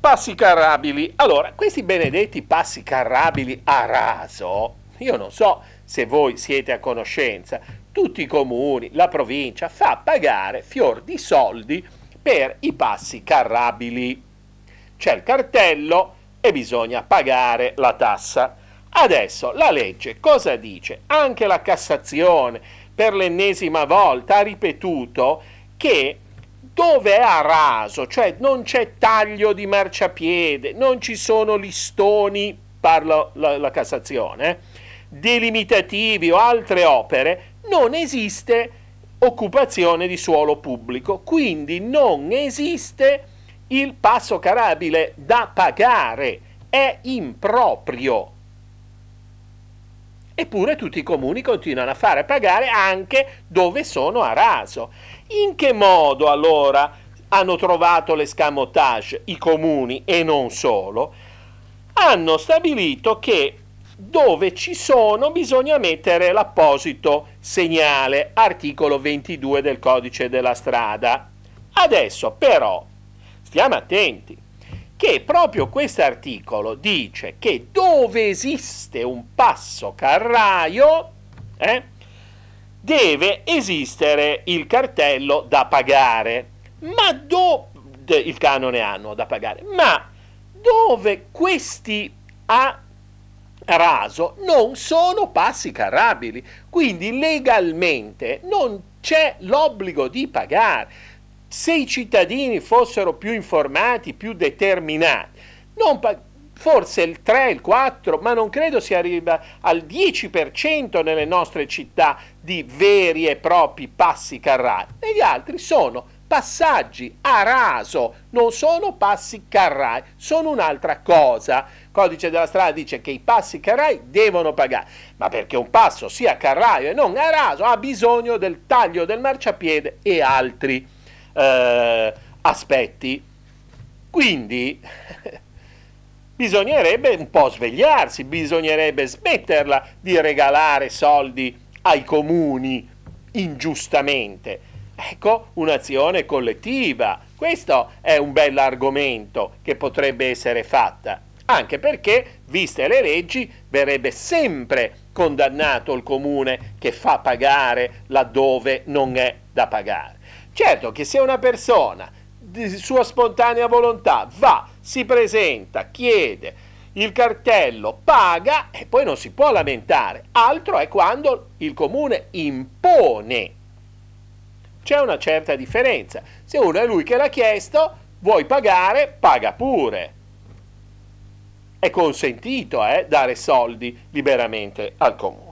Passi carrabili. Allora, questi benedetti passi carrabili a raso, io non so se voi siete a conoscenza, tutti i comuni, la provincia fa pagare fior di soldi per i passi carrabili. C'è il cartello e bisogna pagare la tassa. Adesso la legge cosa dice? Anche la Cassazione per l'ennesima volta ha ripetuto che dove è a raso, cioè non c'è taglio di marciapiede, non ci sono listoni, parla la, la Cassazione, delimitativi o altre opere, non esiste occupazione di suolo pubblico, quindi non esiste il passo carabile da pagare, è improprio Eppure tutti i comuni continuano a fare pagare anche dove sono a raso. In che modo allora hanno trovato l'escamotage i comuni e non solo? Hanno stabilito che dove ci sono bisogna mettere l'apposito segnale, articolo 22 del codice della strada. Adesso però stiamo attenti che proprio questo articolo dice che dove esiste un passo carraio eh, deve esistere il cartello da pagare, ma dove il canone annuo da pagare, ma dove questi a raso non sono passi carrabili, quindi legalmente non c'è l'obbligo di pagare se i cittadini fossero più informati, più determinati, forse il 3, il 4, ma non credo si arriva al 10% nelle nostre città di veri e propri passi carrati. E gli altri sono passaggi a raso, non sono passi carrai, sono un'altra cosa. Il codice della strada dice che i passi carrai devono pagare, ma perché un passo sia carraio e non a raso ha bisogno del taglio del marciapiede e altri eh, aspetti. Quindi bisognerebbe un po' svegliarsi, bisognerebbe smetterla di regalare soldi ai comuni ingiustamente. Ecco un'azione collettiva. Questo è un bell'argomento che potrebbe essere fatta, anche perché, viste le leggi, verrebbe sempre condannato il comune che fa pagare laddove non è da pagare. Certo che se una persona di sua spontanea volontà va, si presenta, chiede il cartello, paga e poi non si può lamentare. Altro è quando il comune impone. C'è una certa differenza. Se uno è lui che l'ha chiesto, vuoi pagare, paga pure. È consentito eh, dare soldi liberamente al comune.